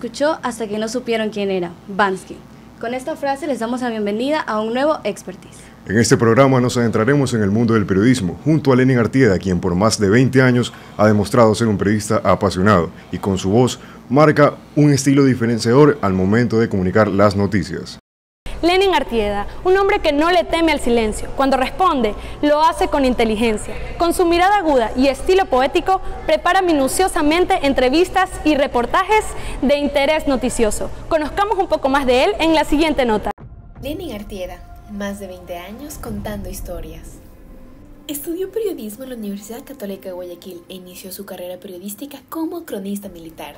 escuchó hasta que no supieron quién era, Bansky. Con esta frase les damos la bienvenida a un nuevo Expertise. En este programa nos adentraremos en el mundo del periodismo, junto a Lenin Artieda, quien por más de 20 años ha demostrado ser un periodista apasionado y con su voz marca un estilo diferenciador al momento de comunicar las noticias. Lenin Artieda, un hombre que no le teme al silencio. Cuando responde, lo hace con inteligencia. Con su mirada aguda y estilo poético, prepara minuciosamente entrevistas y reportajes de interés noticioso. Conozcamos un poco más de él en la siguiente nota. Lenin Artieda, más de 20 años contando historias. Estudió periodismo en la Universidad Católica de Guayaquil e inició su carrera periodística como cronista militar.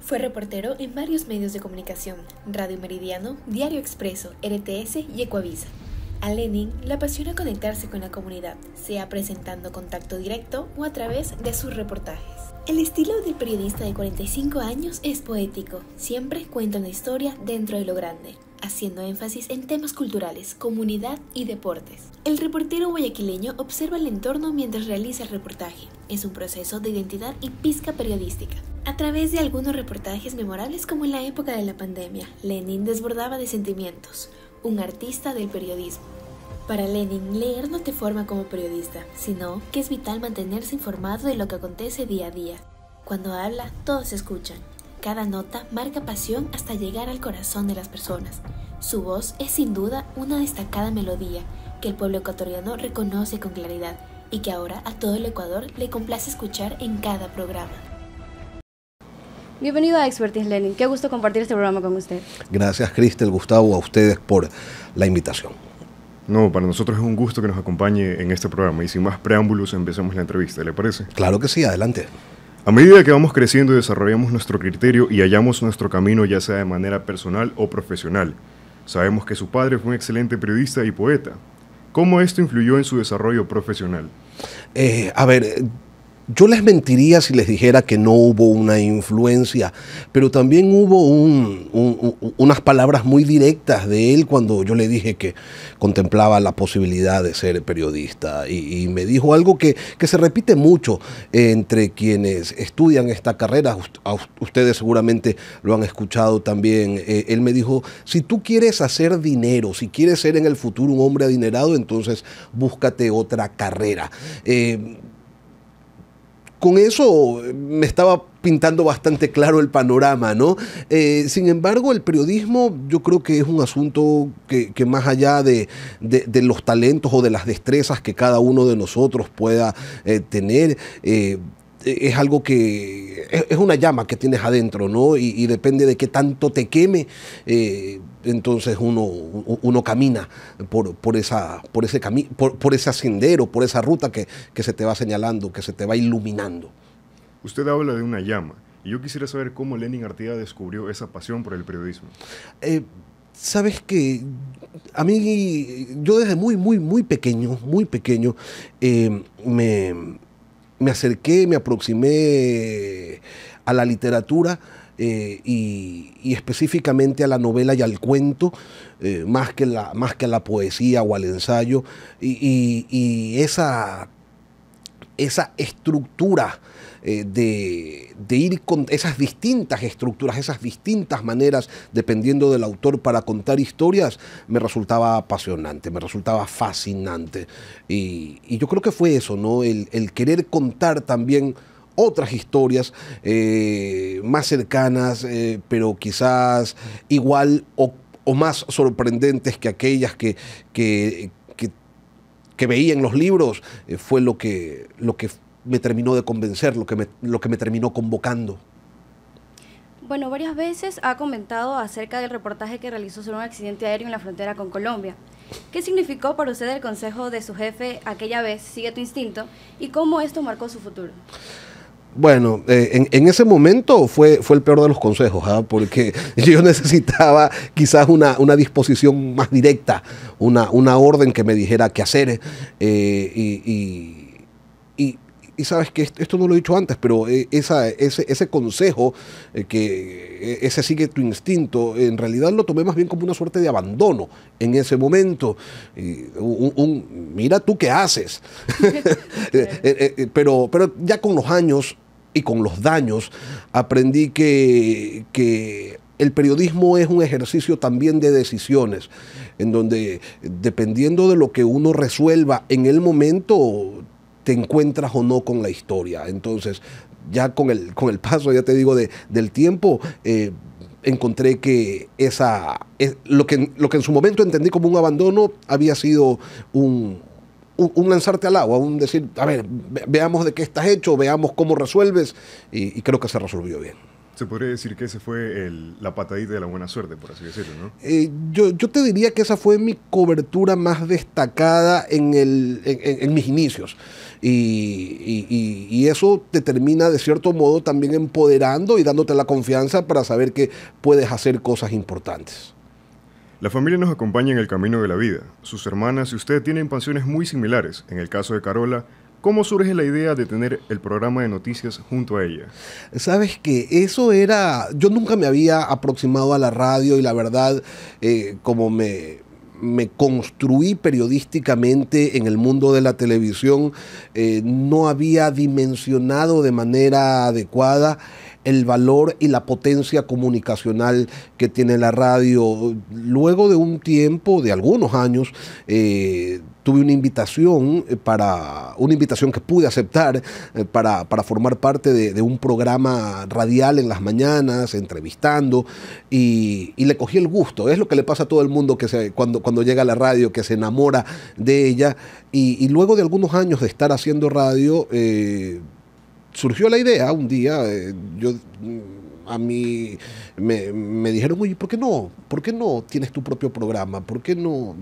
Fue reportero en varios medios de comunicación, Radio Meridiano, Diario Expreso, RTS y Ecuavisa. A Lenin le apasiona conectarse con la comunidad, sea presentando contacto directo o a través de sus reportajes. El estilo del periodista de 45 años es poético, siempre cuenta una historia dentro de lo grande, haciendo énfasis en temas culturales, comunidad y deportes. El reportero guayaquileño observa el entorno mientras realiza el reportaje. Es un proceso de identidad y pizca periodística. A través de algunos reportajes memorables como en la época de la pandemia, Lenin desbordaba de sentimientos, un artista del periodismo. Para Lenin, leer no te forma como periodista, sino que es vital mantenerse informado de lo que acontece día a día. Cuando habla, todos escuchan. Cada nota marca pasión hasta llegar al corazón de las personas. Su voz es sin duda una destacada melodía que el pueblo ecuatoriano reconoce con claridad y que ahora a todo el Ecuador le complace escuchar en cada programa. Bienvenido a Expertise Lenin, Qué gusto compartir este programa con usted. Gracias, Cristel, Gustavo, a ustedes por la invitación. No, para nosotros es un gusto que nos acompañe en este programa y sin más preámbulos empecemos la entrevista, ¿le parece? Claro que sí, adelante. A medida que vamos creciendo y desarrollamos nuestro criterio y hallamos nuestro camino ya sea de manera personal o profesional, sabemos que su padre fue un excelente periodista y poeta. ¿Cómo esto influyó en su desarrollo profesional? Eh, a ver, yo les mentiría si les dijera que no hubo una influencia, pero también hubo unas palabras muy directas de él cuando yo le dije que contemplaba la posibilidad de ser periodista y, me dijo algo que, que, se repite mucho entre quienes estudian esta carrera, ustedes seguramente lo han escuchado también, eh, él me dijo, si tú quieres hacer dinero, si quieres ser en el futuro un hombre adinerado, entonces búscate otra carrera. Eh, con eso me estaba pintando bastante claro el panorama, ¿no? Eh, sin embargo, el periodismo yo creo que es un asunto que, más allá de, los talentos o de las destrezas que cada uno de nosotros pueda eh, tener, eh, es algo que es, una llama que tienes adentro, ¿no? Y, depende de qué tanto te queme entonces uno, uno camina por, por, ese cami por, ese sendero, por esa ruta que, se te va señalando, que se te va iluminando. Usted habla de una llama. Y yo quisiera saber cómo Lenin Artiga descubrió esa pasión por el periodismo. Eh, Sabes que a mí, yo desde muy, muy, muy pequeño, muy pequeño, eh, me acerqué, me aproximé a la literatura eh, y, específicamente a la novela y al cuento, eh, más, que la, más que a la poesía o al ensayo, y, esa, esa estructura eh, de, ir con esas distintas estructuras, esas distintas maneras, dependiendo del autor, para contar historias, me resultaba apasionante, me resultaba fascinante. Y, yo creo que fue eso, ¿no? El, el querer contar también otras historias eh, más cercanas, eh, pero quizás igual o, más sorprendentes que aquellas que, que, que, veía en los libros, eh, fue lo que, lo que me terminó de convencer, lo que me, lo que me terminó convocando. Bueno, varias veces ha comentado acerca del reportaje que realizó sobre un accidente aéreo en la frontera con Colombia. ¿Qué significó para usted el consejo de su jefe aquella vez, sigue tu instinto, y cómo esto marcó su futuro? Bueno, eh, en, ese momento fue, fue el peor de los consejos, ¿ah? porque yo necesitaba quizás una, una disposición más directa, una, una orden que me dijera qué hacer. Eh, y, y, y, sabes que esto, no lo he dicho antes, pero eh, esa, ese, ese consejo, que ese sigue tu instinto, en realidad lo tomé más bien como una suerte de abandono en ese momento. Un, mira tú qué haces. pero, pero ya con los años y con los daños, aprendí que, que el periodismo es un ejercicio también de decisiones, en donde dependiendo de lo que uno resuelva en el momento, te encuentras o no con la historia. Entonces, ya con el, con el paso, ya te digo, de, del tiempo, eh, encontré que esa, lo, que, lo que en su momento entendí como un abandono había sido un, un, lanzarte al agua, un decir, a ver, veamos de qué estás hecho, veamos cómo resuelves, y, creo que se resolvió bien. Se podría decir que ese fue la patadita de la buena suerte, por así decirlo, ¿no? Eh, yo, te diría que esa fue mi cobertura más destacada en, mis inicios. y, eso te termina de cierto modo también empoderando y dándote la confianza para saber que puedes hacer cosas importantes. La familia nos acompaña en el camino de la vida. Sus hermanas y usted tienen pasiones muy similares. En el caso de Carola, ¿cómo surge la idea de tener el programa de noticias junto a ella? Sabes que eso era, yo nunca me había aproximado a la radio y la verdad, eh, como me, construí periodísticamente en el mundo de la televisión, eh, no había dimensionado de manera adecuada el valor y la potencia comunicacional que tiene la radio. Luego de un tiempo, de algunos años, eh, tuve una invitación eh, para una invitación que pude aceptar eh, para, formar parte de, un programa radial en las mañanas, entrevistando, y, le cogí el gusto. Es lo que le pasa a todo el mundo que se, cuando, cuando llega a la radio, que se enamora de ella. Y, luego de algunos años de estar haciendo radio, surgió la idea un día, eh, yo a mí me, dijeron, oye, ¿por qué no? ¿Por qué no tienes tu propio programa? ¿Por qué no?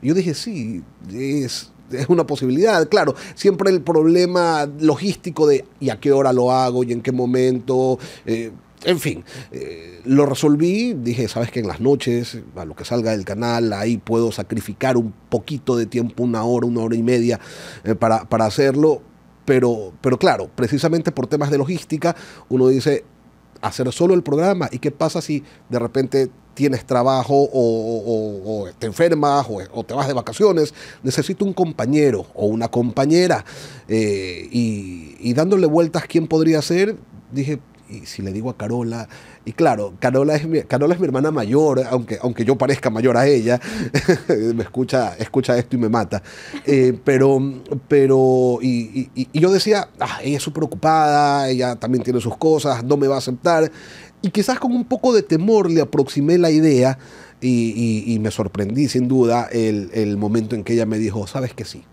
Yo dije, sí, es, una posibilidad, claro. Siempre el problema logístico de y a qué hora lo hago y en qué momento. Eh, en fin, eh, lo resolví, dije, sabes que en las noches, a lo que salga del canal, ahí puedo sacrificar un poquito de tiempo, una hora, una hora y media, para, para hacerlo pero, pero claro, precisamente por temas de logística, uno dice, hacer solo el programa. ¿Y qué pasa si de repente tienes trabajo o, te enfermas o, te vas de vacaciones? Necesito un compañero o una compañera. Eh, y, y, dándole vueltas, ¿quién podría ser? Dije, y si le digo a Carola, y claro, Carola es mi, Carola es mi hermana mayor, aunque, aunque yo parezca mayor a ella, me escucha, escucha esto y me mata. Eh, pero, pero, y, yo decía, ah, ella es súper ocupada, ella también tiene sus cosas, no me va a aceptar. Y quizás con un poco de temor le aproximé la idea y, me sorprendí sin duda el, momento en que ella me dijo, sabes que sí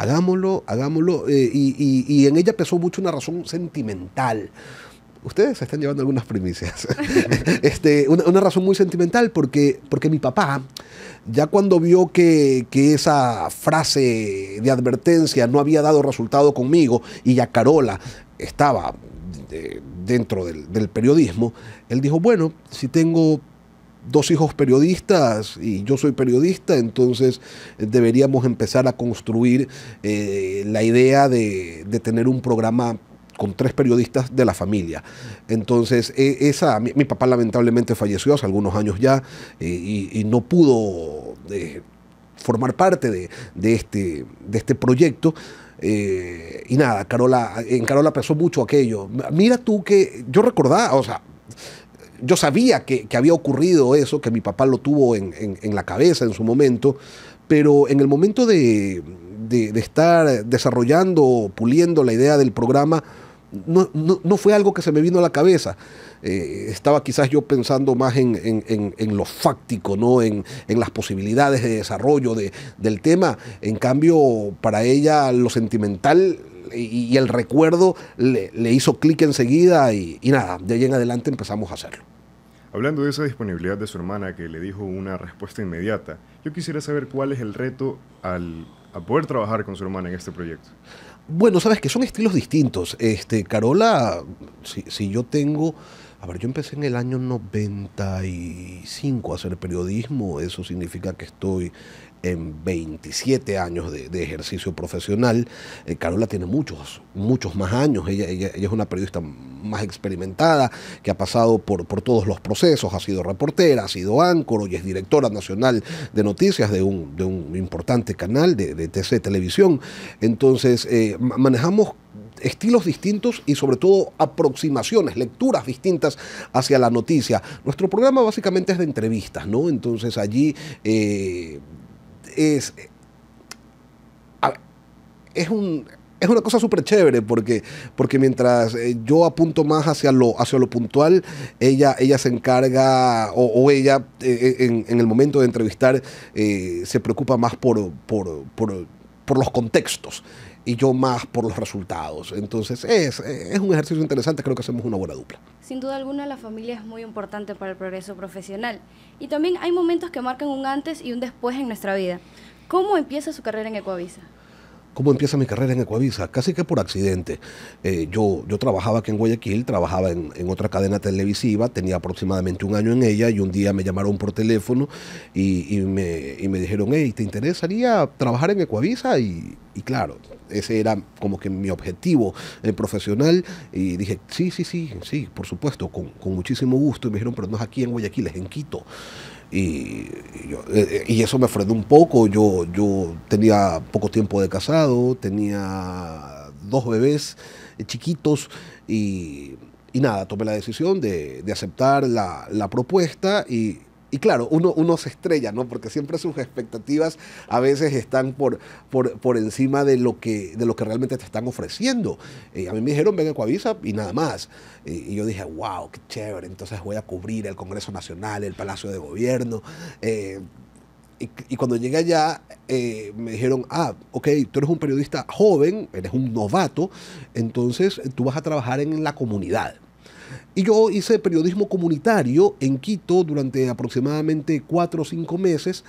hagámoslo, hagámoslo. Eh, y, y, en ella pesó mucho una razón sentimental ustedes se están llevando algunas primicias. este, una, razón muy sentimental porque, porque mi papá, ya cuando vio que, esa frase de advertencia no había dado resultado conmigo y ya Carola estaba eh, dentro del, periodismo, él dijo, bueno, si tengo dos hijos periodistas y yo soy periodista, entonces deberíamos empezar a construir eh, la idea de, de, tener un programa con tres periodistas de la familia. Entonces, e, mi, papá lamentablemente falleció hace algunos años ya eh, y, no pudo eh, formar parte de, este, de este proyecto. Eh, y nada, Carola, en Carola pasó mucho aquello. Mira tú que yo recordaba, o sea, yo sabía que, había ocurrido eso, que mi papá lo tuvo en, la cabeza en su momento, pero en el momento de, de estar desarrollando, puliendo la idea del programa, no, fue algo que se me vino a la cabeza. Eh, estaba quizás yo pensando más en, lo fáctico, ¿no? en, las posibilidades de desarrollo del tema. En cambio, para ella lo sentimental y, el recuerdo le, hizo clic enseguida y, nada, de ahí en adelante empezamos a hacerlo. Hablando de esa disponibilidad de su hermana que le dijo una respuesta inmediata, yo quisiera saber cuál es el reto al, a poder trabajar con su hermana en este proyecto. Bueno, sabes que son estilos distintos. Este, Carola, si, si, yo tengo. A ver, yo empecé en el año 95 a hacer periodismo, eso significa que estoy en 27 años de, ejercicio profesional. Eh, Carola tiene muchos, muchos más años. Ella, ella, es una periodista más experimentada, que ha pasado por, todos los procesos, ha sido reportera, ha sido áncora y es directora nacional de noticias de un, importante canal de, TC Televisión. Entonces, eh, manejamos estilos distintos y sobre todo aproximaciones, lecturas distintas hacia la noticia. Nuestro programa básicamente es de entrevistas, ¿no? Entonces allí... Eh, es, es un, es una cosa súper chévere porque, porque mientras eh, yo apunto más hacia lo, hacia lo puntual, ella, ella se encarga o, ella eh, eh, en, el momento de entrevistar se preocupa más por los contextos y yo más por los resultados. Entonces es, es un ejercicio interesante, creo que hacemos una buena dupla. Sin duda alguna la familia es muy importante para el progreso profesional y también hay momentos que marcan un antes y un después en nuestra vida. ¿Cómo empieza su carrera en Ecoavisa? cómo empieza mi carrera en Ecuavisa, casi que por accidente. Eh, yo, yo trabajaba aquí en Guayaquil, trabajaba en, otra cadena televisiva, tenía aproximadamente un año en ella y un día me llamaron por teléfono y, me, dijeron, hey, ¿te interesaría trabajar en Ecuavisa? Y, claro, ese era como que mi objetivo eh, profesional y dije, sí, sí, sí, sí, por supuesto, con muchísimo gusto. Y me dijeron, pero no es aquí en Guayaquil, es en Quito. Y, yo, eh, eh, y, eso me frenó un poco. Yo, yo tenía poco tiempo de casado, tenía dos bebés eh, chiquitos y, y nada, tomé la decisión de, aceptar la, la propuesta y, y claro, uno, se estrella, ¿no? Porque siempre sus expectativas a veces están por, por, encima de lo, que, de lo que realmente te están ofreciendo. Eh, a mí me dijeron, ven a Coavisa y nada más. y yo dije, wow, qué chévere, entonces voy a cubrir el Congreso Nacional, el Palacio de Gobierno. Eh, y, cuando llegué allá, eh, me dijeron, ah, ok, tú eres un periodista joven, eres un novato, entonces tú vas a trabajar en la comunidad. Y yo hice periodismo comunitario en Quito durante aproximadamente cuatro o cinco meses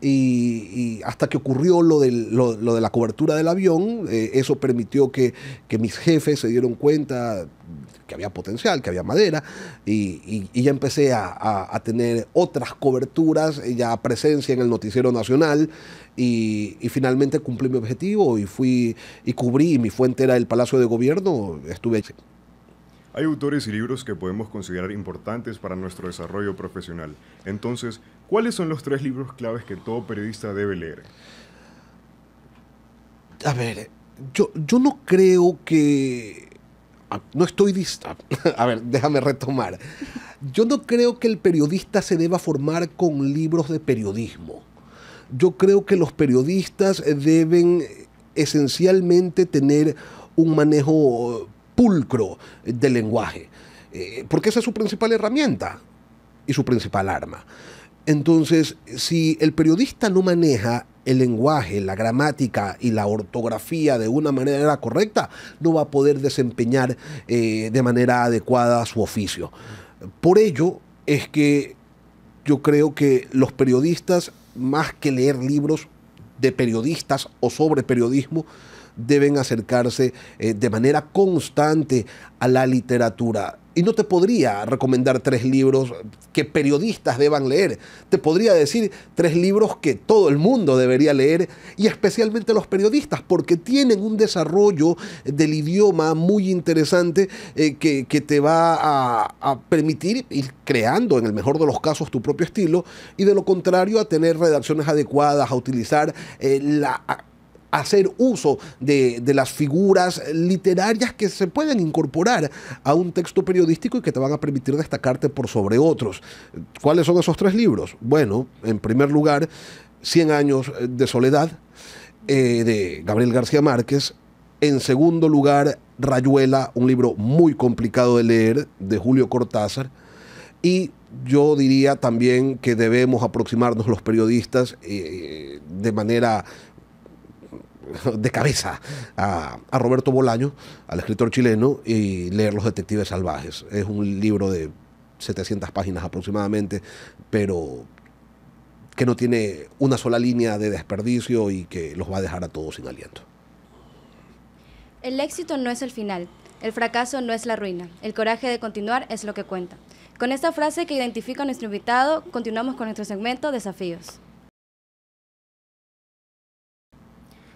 y, hasta que ocurrió lo, de la cobertura del avión, eh, eso permitió que, mis jefes se dieron cuenta que había potencial, que había madera y, ya empecé a, tener otras coberturas, eh, ya presencia en el noticiero nacional y, finalmente cumplí mi objetivo y fui y cubrí, mi fuente era el Palacio de Gobierno, estuve hay autores y libros que podemos considerar importantes para nuestro desarrollo profesional. Entonces, ¿cuáles son los tres libros claves que todo periodista debe leer? A ver, yo, yo no creo que... No estoy dista. A ver, déjame retomar. Yo no creo que el periodista se deba formar con libros de periodismo. Yo creo que los periodistas deben esencialmente tener un manejo pulcro del lenguaje, eh, porque esa es su principal herramienta y su principal arma. Entonces, si el periodista no maneja el lenguaje, la gramática y la ortografía de una manera correcta, no va a poder desempeñar eh, de manera adecuada su oficio. Por ello es que yo creo que los periodistas, más que leer libros de periodistas o sobre periodismo, deben acercarse eh, de manera constante a la literatura. Y no te podría recomendar tres libros que periodistas deban leer. Te podría decir tres libros que todo el mundo debería leer y especialmente los periodistas porque tienen un desarrollo del idioma muy interesante eh, que, te va a, permitir ir creando en el mejor de los casos tu propio estilo y de lo contrario a tener redacciones adecuadas, a utilizar eh, la hacer uso de, las figuras literarias que se pueden incorporar a un texto periodístico y que te van a permitir destacarte por sobre otros. ¿Cuáles son esos tres libros? Bueno, en primer lugar, Cien años eh, de soledad eh, de Gabriel García Márquez. En segundo lugar, Rayuela, un libro muy complicado de leer de Julio Cortázar. Y yo diría también que debemos aproximarnos los periodistas eh, de manera de cabeza a, Roberto Bolaño, al escritor chileno, y leer Los Detectives Salvajes. Es un libro de 700 páginas aproximadamente, pero que no tiene una sola línea de desperdicio y que los va a dejar a todos sin aliento. El éxito no es el final, el fracaso no es la ruina, el coraje de continuar es lo que cuenta. Con esta frase que identifica a nuestro invitado, continuamos con nuestro segmento Desafíos.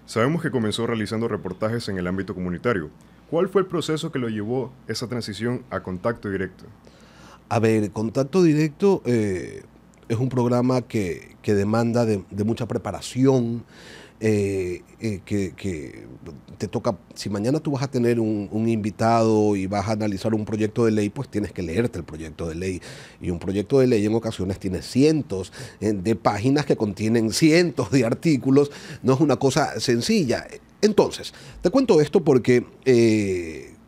Sabemos que comenzó realizando reportajes en el ámbito comunitario. ¿Cuál fue el proceso que lo llevó esa transición a Contacto Directo? A ver, Contacto Directo eh, es un programa que, demanda de mucha preparación, eh, eh, que, te toca, si mañana tú vas a tener un, invitado y vas a analizar un proyecto de ley, pues tienes que leerte el proyecto de ley. Y un proyecto de ley en ocasiones tiene cientos eh, de páginas que contienen cientos de artículos, no es una cosa sencilla. Entonces, te cuento esto porque...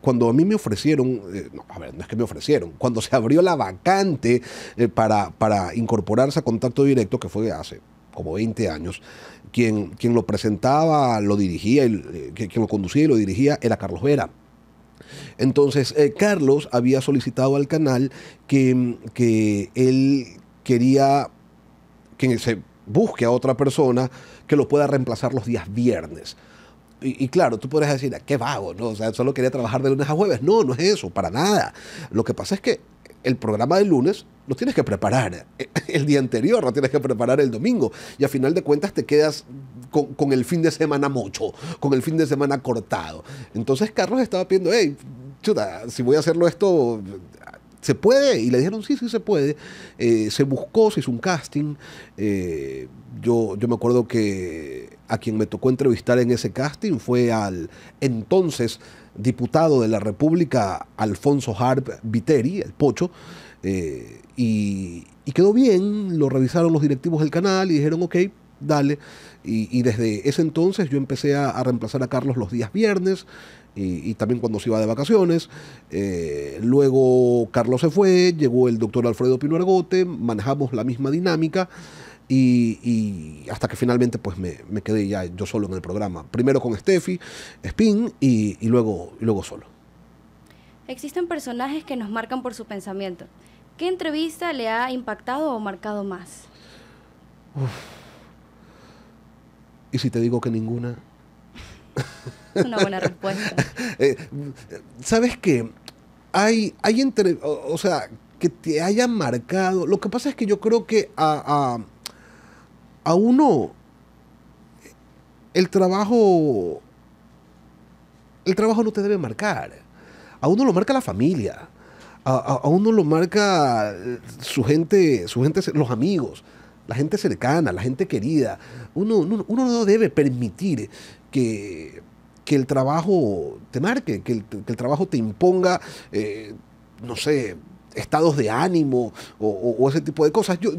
cuando a mí me ofrecieron, no, a ver, no es que me ofrecieron, cuando se abrió la vacante para, para incorporarse a contacto directo, que fue hace como 20 años, quien, lo presentaba, lo dirigía, eh, quien lo conducía y lo dirigía era Carlos Vera. Entonces, eh, Carlos había solicitado al canal que, que él quería que se busque a otra persona que lo pueda reemplazar los días viernes. Y, claro, tú podrías decir, ah, qué vago, ¿no? O sea, solo quería trabajar de lunes a jueves. No, no es eso, para nada. Lo que pasa es que el programa del lunes lo tienes que preparar eh, el día anterior, lo tienes que preparar el domingo. Y a final de cuentas te quedas con, el fin de semana mocho, con el fin de semana cortado. Entonces Carlos estaba pidiendo, hey, chuta, si voy a hacerlo esto, ¿se puede? Y le dijeron, sí, sí se puede. Eh, se buscó, se hizo un casting. Eh, yo, yo me acuerdo que a quien me tocó entrevistar en ese casting fue al entonces diputado de la República, Alfonso Harp Viteri, el Pocho. Eh, y, quedó bien, lo revisaron los directivos del canal y dijeron, ok, dale. Y, desde ese entonces yo empecé a, reemplazar a Carlos los días viernes y, también cuando se iba de vacaciones. Eh, luego Carlos se fue, llegó el doctor Alfredo Pino Argote, manejamos la misma dinámica. Y, hasta que finalmente pues me, quedé ya yo solo en el programa. Primero con Steffi, Spin y, luego, y luego solo. Existen personajes que nos marcan por su pensamiento. ¿Qué entrevista le ha impactado o marcado más? ¿Y si te digo que ninguna? Una buena respuesta. Eh, ¿Sabes qué? Hay, hay entre, o, sea, que te hayan marcado. Lo que pasa es que yo creo que a, a uno el trabajo el trabajo no te debe marcar. A uno lo marca la familia a, a, uno lo marca eh, su gente, su gente, los amigos, la gente cercana, la gente querida. Uno, uno, uno no debe permitir que, el trabajo te marque, que el, trabajo te imponga, eh, no sé, estados de ánimo o, ese tipo de cosas. Yo,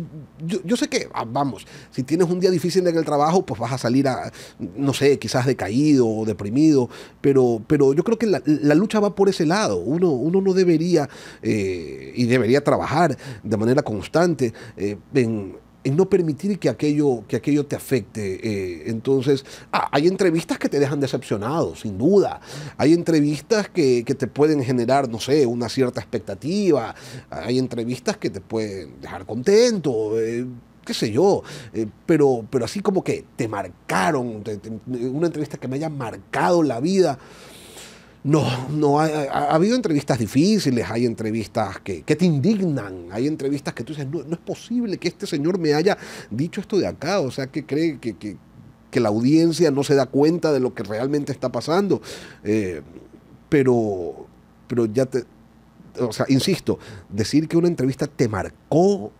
yo, sé que, ah, vamos, si tienes un día difícil en el trabajo, pues vas a salir a, no sé, quizás decaído o deprimido, pero, pero yo creo que la, lucha va por ese lado. Uno, uno no debería eh, y debería trabajar de manera constante eh, en en no permitir que aquello, que aquello te afecte. Eh, entonces, ah, hay entrevistas que te dejan decepcionado, sin duda. Hay entrevistas que, te pueden generar, no sé, una cierta expectativa. Hay entrevistas que te pueden dejar contento. Eh, qué sé yo, eh, pero, pero así como que te marcaron, una entrevista que me haya marcado la vida, no, no, ha, habido entrevistas difíciles, hay entrevistas que, te indignan, hay entrevistas que tú dices, no, es posible que este señor me haya dicho esto de acá, o sea, que cree que, la audiencia no se da cuenta de lo que realmente está pasando. Eh, pero, pero ya te, o sea, insisto, decir que una entrevista te marcó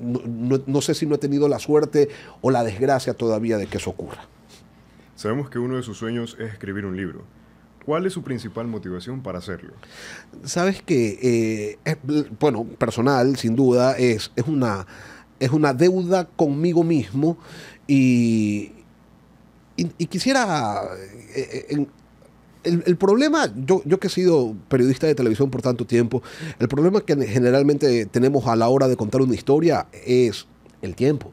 no, sé si no he tenido la suerte o la desgracia todavía de que eso ocurra. Sabemos que uno de sus sueños es escribir un libro. ¿Cuál es su principal motivación para hacerlo? Sabes que, eh, es, bueno, personal, sin duda, es, es, una, es una deuda conmigo mismo y, y, quisiera... Eh, eh, el, el, problema, yo, yo que he sido periodista de televisión por tanto tiempo, el problema que generalmente tenemos a la hora de contar una historia es el tiempo.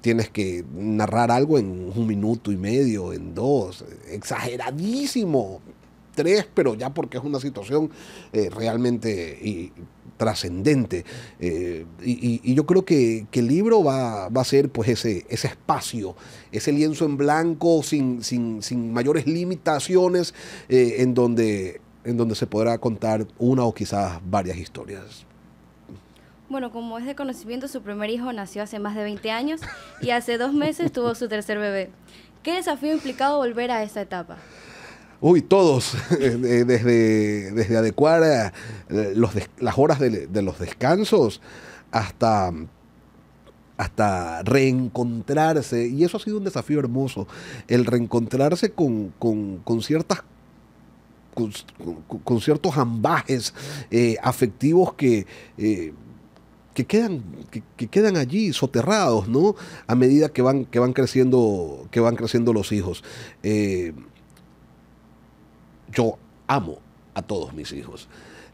Tienes que narrar algo en un minuto y medio, en dos, exageradísimo, tres, pero ya porque es una situación eh, realmente trascendente. Eh, y, yo creo que, el libro va, a ser pues ese, ese espacio, ese lienzo en blanco, sin, mayores limitaciones, eh, donde, en donde se podrá contar una o quizás varias historias. Bueno, como es de conocimiento, su primer hijo nació hace más de 20 años y hace dos meses tuvo su tercer bebé. ¿Qué desafío ha implicado volver a esta etapa? Uy, todos, eh, eh, desde, desde adecuar eh, las horas de, los descansos hasta, hasta reencontrarse, y eso ha sido un desafío hermoso, el reencontrarse con, ciertas con, ciertos ambajes afectivos que que quedan, que, quedan allí soterrados, ¿no? A medida que van, que van, creciendo, que van creciendo los hijos. Eh, yo amo a todos mis hijos.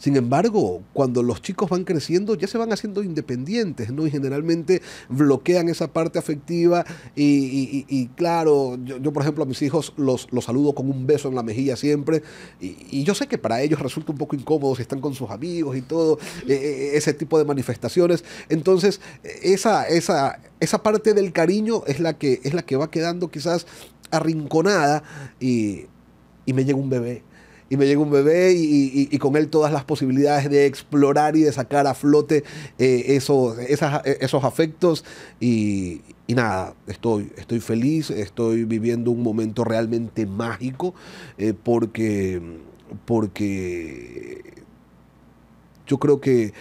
Sin embargo, cuando los chicos van creciendo, ya se van haciendo independientes, ¿no? Y generalmente bloquean esa parte afectiva y, claro, yo, por ejemplo a mis hijos los, saludo con un beso en la mejilla siempre y, yo sé que para ellos resulta un poco incómodo si están con sus amigos y todo, e, e, ese tipo de manifestaciones. Entonces, esa, esa, esa parte del cariño es la que, es la que va quedando quizás arrinconada y me llega un bebé y me llega un bebé y, y, con él todas las posibilidades de explorar y de sacar a flote eh, esos, afectos y, nada, estoy, estoy feliz, estoy viviendo un momento realmente mágico eh, porque, porque yo creo que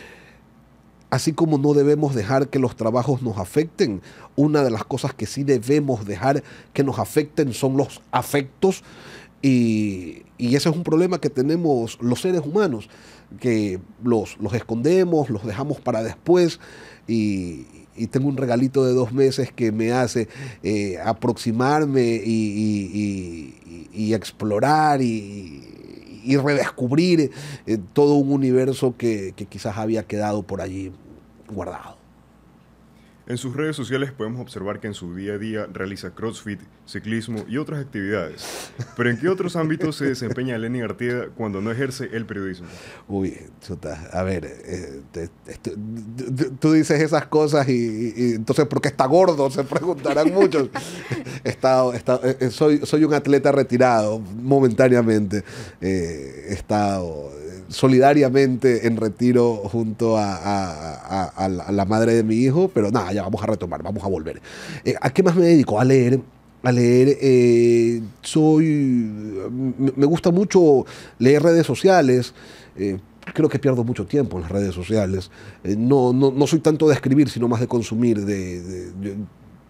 Así como no debemos dejar que los trabajos nos afecten, una de las cosas que sí debemos dejar que nos afecten son los afectos y, y ese es un problema que tenemos los seres humanos, que los, escondemos, los dejamos para después y, tengo un regalito de dos meses que me hace eh, aproximarme y, explorar y, redescubrir eh, todo un universo que quizás había quedado por allí guardado. En sus redes sociales podemos observar que en su día a día realiza crossfit, ciclismo y otras actividades. Pero ¿en qué otros ámbitos se desempeña Lenny Artieda cuando no ejerce el periodismo? Uy, chuta, a ver, eh, tú dices esas cosas y, entonces ¿por qué está gordo? Se preguntarán muchos. he estado eh, eh, soy, soy un atleta retirado momentáneamente. he estado solidariamente en retiro junto a la madre de mi hijo, pero nada, ya vamos a retomar, vamos a volver. Eh, ¿A qué más me dedico? A leer, a leer. Eh, soy. Me gusta mucho leer redes sociales. Eh, creo que pierdo mucho tiempo en las redes sociales. no, soy tanto de escribir, sino más de consumir. De,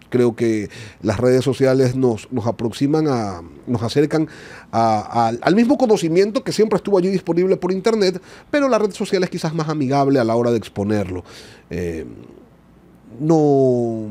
creo que las redes sociales nos, aproximan a. nos acercan al mismo conocimiento que siempre estuvo allí disponible por internet, pero la red social es quizás más amigable a la hora de exponerlo no...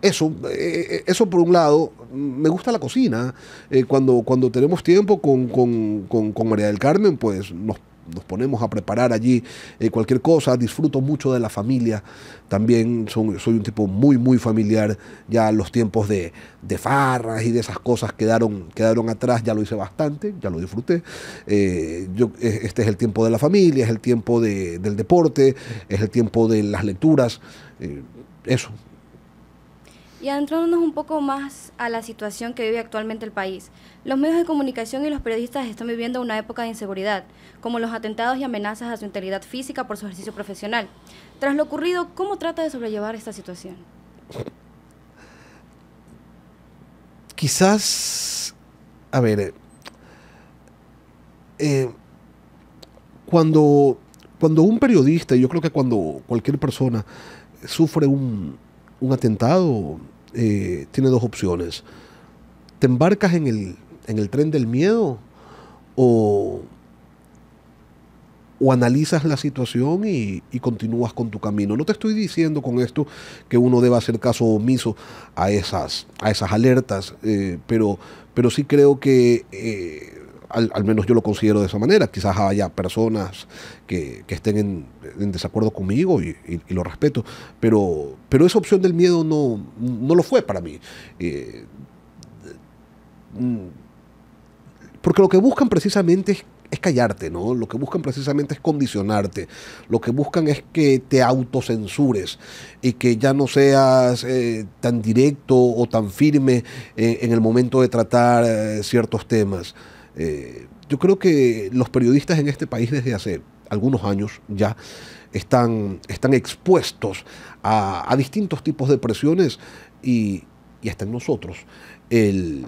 Eso, eh, eh, eso por un lado, me gusta la cocina. Eh, cuando, cuando tenemos tiempo con, con, con, con María del Carmen, pues nos nos ponemos a preparar allí eh, cualquier cosa, disfruto mucho de la familia, también soy un tipo muy, muy familiar, ya los tiempos de, farras y de esas cosas quedaron, quedaron atrás, ya lo hice bastante, ya lo disfruté, eh, yo, eh, este es el tiempo de la familia, es el tiempo del deporte, es el tiempo de las lecturas, eso, y adentrándonos un poco más a la situación que vive actualmente el país, los medios de comunicación y los periodistas están viviendo una época de inseguridad, como los atentados y amenazas a su integridad física por su ejercicio profesional. Tras lo ocurrido, ¿cómo trata de sobrellevar esta situación? Quizás, a ver, eh, eh, cuando, cuando un periodista, yo creo que cuando cualquier persona sufre un, un atentado, eh, tiene dos opciones. ¿Te embarcas en el, tren del miedo o, analizas la situación y, continúas con tu camino? No te estoy diciendo con esto que uno deba hacer caso omiso a esas, a esas alertas, eh, pero, pero sí creo que... Eh, al, menos yo lo considero de esa manera. Quizás haya personas que, estén en, desacuerdo conmigo y, lo respeto, pero, pero esa opción del miedo no, lo fue para mí. Eh, mm, porque lo que buscan precisamente es, callarte, ¿no? Lo que buscan precisamente es condicionarte. Lo que buscan es que te autocensures y que ya no seas eh, tan directo o tan firme eh, en el momento de tratar ciertos temas. Eh, yo creo que los periodistas en este país desde hace algunos años ya están, están expuestos a, distintos tipos de presiones y, y hasta en nosotros el,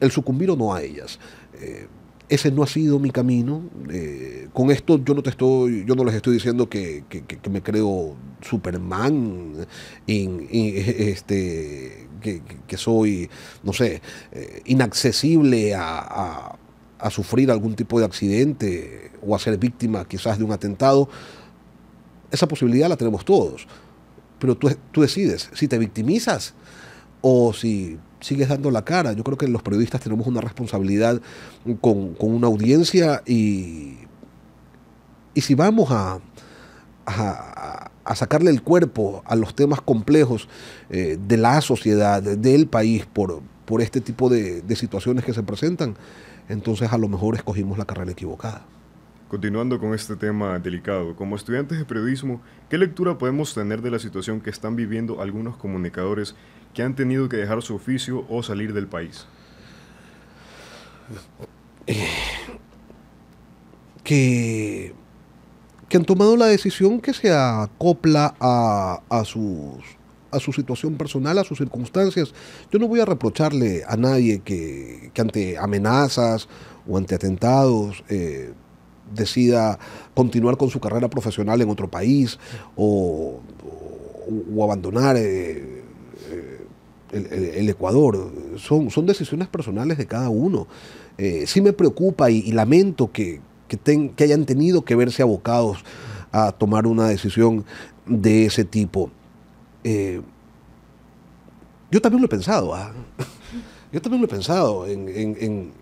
el, sucumbir o no a ellas. Eh, ese no ha sido mi camino. Eh, con esto yo no te estoy, yo no les estoy diciendo que, me creo Superman, este, que, soy, no sé, eh, inaccesible a, sufrir algún tipo de accidente o a ser víctima quizás de un atentado. Esa posibilidad la tenemos todos. Pero tú, tú decides si te victimizas o si sigues dando la cara. Yo creo que los periodistas tenemos una responsabilidad con, con una audiencia y, y si vamos a, a sacarle el cuerpo a los temas complejos eh, de la sociedad, del país, por, por este tipo de, situaciones que se presentan, entonces a lo mejor escogimos la carrera equivocada. Continuando con este tema delicado, como estudiantes de periodismo, ¿qué lectura podemos tener de la situación que están viviendo algunos comunicadores que han tenido que dejar su oficio o salir del país? Eh, que que han tomado la decisión que se acopla a, a, su situación personal, a sus circunstancias. Yo no voy a reprocharle a nadie que, ante amenazas o ante atentados eh, decida continuar con su carrera profesional en otro país o, abandonar eh, eh, el, Ecuador. Son, son decisiones personales de cada uno. sí me preocupa y lamento que, que, que hayan tenido que verse abocados a tomar una decisión de ese tipo. Eh, yo también lo he pensado. ¿ah? Yo también lo he pensado. En,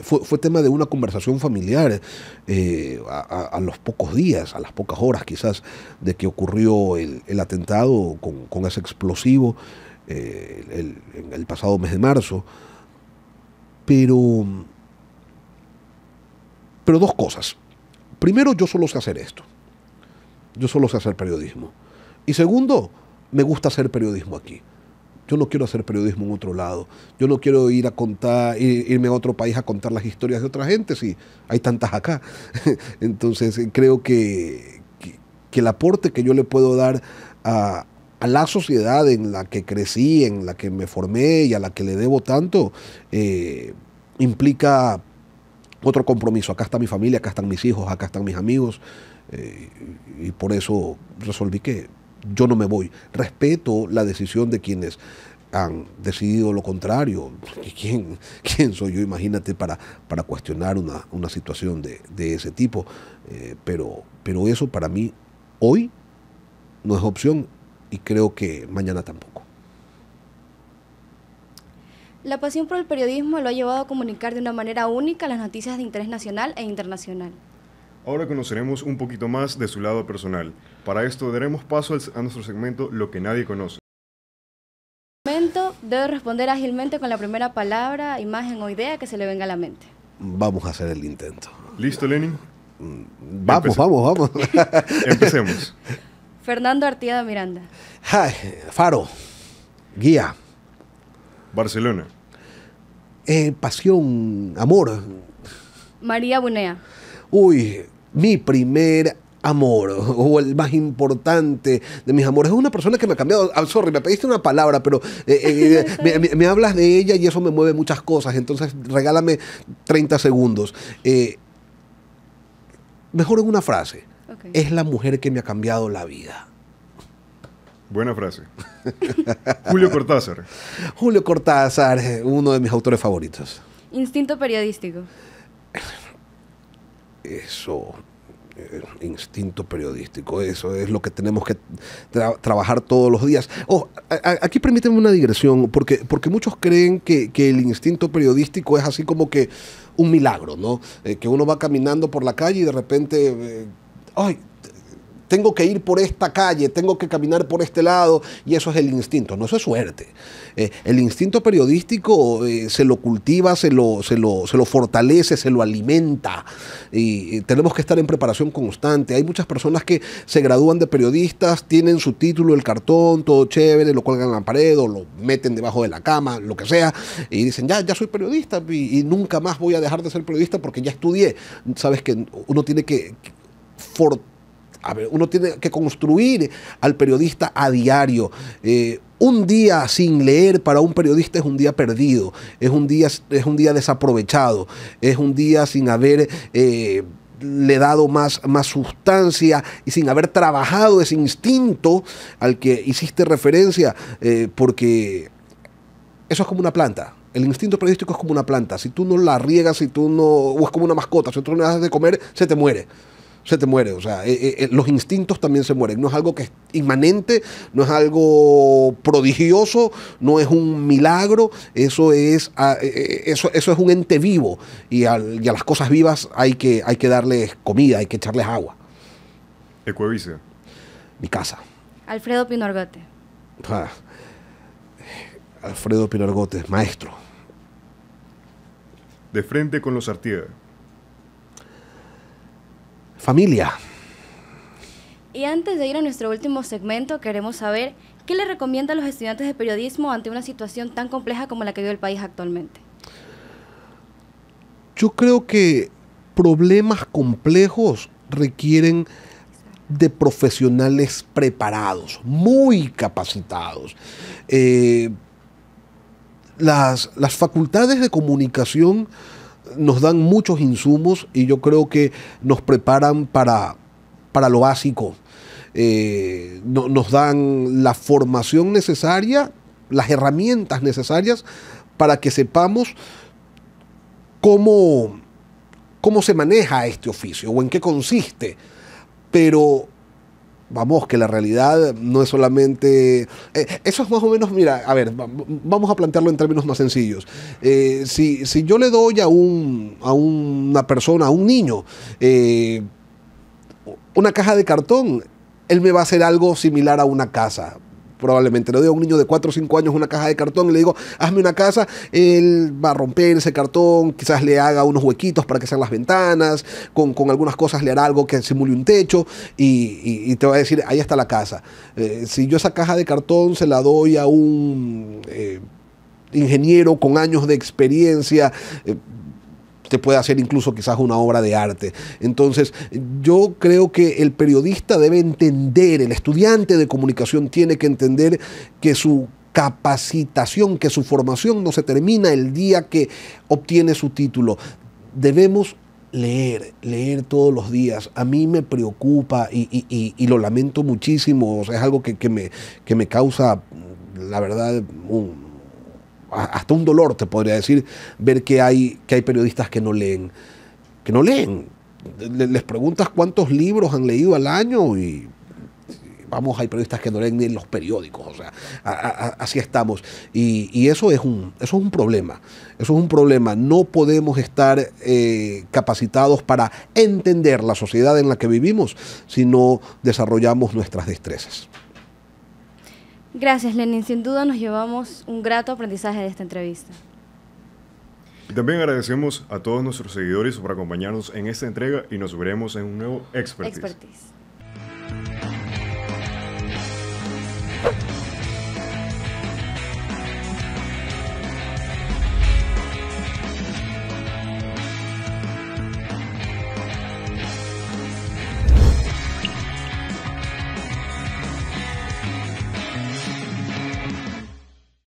fue, tema de una conversación familiar eh, a, los pocos días, a las pocas horas quizás, de que ocurrió el, atentado con, ese explosivo eh, el pasado mes de marzo. Pero pero dos cosas. Primero, yo solo sé hacer esto. Yo solo sé hacer periodismo. Y segundo, me gusta hacer periodismo aquí. Yo no quiero hacer periodismo en otro lado. Yo no quiero ir a contar, irme a otro país a contar las historias de otra gente si hay tantas acá. Entonces eh, creo que, el aporte que yo le puedo dar a, la sociedad en la que crecí, en la que me formé y a la que le debo tanto, eh, implica otro compromiso. Acá está mi familia, acá están mis hijos, acá están mis amigos. Eh, y por eso resolví que yo no me voy. Respeto la decisión de quienes han decidido lo contrario. ¿Quién, quién soy yo? Imagínate para, para cuestionar una, situación de, ese tipo. Eh, pero, pero eso para mí hoy no es opción y creo que mañana tampoco. La pasión por el periodismo lo ha llevado a comunicar de una manera única las noticias de interés nacional e internacional. Ahora conoceremos un poquito más de su lado personal. Para esto daremos paso a nuestro segmento Lo que nadie conoce. Momento debe responder ágilmente con la primera palabra, imagen o idea que se le venga a la mente. Vamos a hacer el intento. ¿Listo, Lenin? Mm, vamos, vamos, vamos, Empecemos. Fernando Artieda Miranda. faro, guía. Barcelona. Eh, pasión, amor. María Bunea. Uy, mi primer amor o el más importante de mis amores. Es una persona que me ha cambiado. Ah, sorry, me pediste una palabra, pero eh, eh, me, hablas de ella y eso me mueve muchas cosas. Entonces, regálame 30 segundos. mejor en una frase. Es la mujer que me ha cambiado la vida. Buena frase. Julio Cortázar. Julio Cortázar, uno de mis autores favoritos. Instinto periodístico. Eso, eh, instinto periodístico, eso es lo que tenemos que trabajar todos los días. Oh, aquí permíteme una digresión, porque, porque muchos creen que, el instinto periodístico es así como que un milagro, ¿no? Eh, que uno va caminando por la calle y de repente... Eh, ay, tengo que ir por esta calle, tengo que caminar por este lado, y eso es el instinto, no eso es suerte. Eh, el instinto periodístico eh, se lo cultiva, se lo, se, lo, fortalece, se lo alimenta, y, tenemos que estar en preparación constante. Hay muchas personas que se gradúan de periodistas, tienen su título, el cartón, todo chévere, lo cuelgan en la pared o lo meten debajo de la cama, lo que sea, y dicen, ya, ya soy periodista y, nunca más voy a dejar de ser periodista porque ya estudié. Sabes que uno tiene que, que a ver, uno tiene que construir al periodista a diario. Eh, un día sin leer para un periodista es un día perdido, es un día, es un día desaprovechado, es un día sin haber... Eh, le dado más, más sustancia y sin haber trabajado ese instinto al que hiciste referencia, eh, porque eso es como una planta. El instinto periodístico es como una planta. Si tú no la riegas, si tú no. o es como una mascota. Si tú no le das de comer, se te muere se te muere. O sea, eh, eh, eh, los instintos también se mueren. No es algo que es inmanente, no es algo prodigioso, no es un milagro. Eso es, ah, eso, eso es un ente vivo. Y, a las cosas vivas hay que, hay que darles comida, hay que echarles agua. Ecuavice. Mi casa. Alfredo Pinargote? Ah. Alfredo Pinargote, maestro. De frente con los artistas familia. Y antes de ir a nuestro último segmento, queremos saber qué le recomienda a los estudiantes de periodismo ante una situación tan compleja como la que vive el país actualmente. Yo creo que problemas complejos requieren de profesionales preparados, muy capacitados. Eh, las, las facultades de comunicación nos dan muchos insumos y yo creo que nos preparan para, para lo básico. Eh, nos dan la formación necesaria, las herramientas necesarias para que sepamos cómo, cómo se maneja este oficio o en qué consiste. Pero vamos, que la realidad no es solamente... Eh, eso es más o menos, mira, a ver, vamos a plantearlo en términos más sencillos. Eh, si, yo le doy a, una persona, a un niño, eh, una caja de cartón, él me va a hacer algo similar a una casa probablemente. Le doy a un niño de 4 o 5 años una caja de cartón y le digo, hazme una casa, él va a romper ese cartón, quizás le haga unos huequitos para que sean las ventanas, con, algunas cosas le hará algo que simule un techo y, te va a decir, ahí está la casa. Eh, si yo esa caja de cartón se la doy a un... Eh, ingeniero con años de experiencia, eh, te puede hacer incluso quizás una obra de arte. Entonces, yo creo que el periodista debe entender, el estudiante de comunicación tiene que entender que su capacitación, que su formación no se termina el día que obtiene su título. Debemos leer, leer todos los días. A mí me preocupa y, y, lo lamento muchísimo, es algo que, que, me, que me causa, la verdad, un, hasta un dolor te podría decir, ver que hay, que hay periodistas que no leen, que no leen. Les preguntas cuántos libros han leído al año y vamos, hay periodistas que no leen ni los periódicos, o sea, así estamos. Y, eso, es un, es un problema, eso es un problema. No podemos estar eh, capacitados para entender la sociedad en la que vivimos si no desarrollamos nuestras destrezas. Gracias, Lenin. Sin duda nos llevamos un grato aprendizaje de esta entrevista. también agradecemos a todos nuestros seguidores por acompañarnos en esta entrega y nos veremos en un nuevo Expertise. Expertise.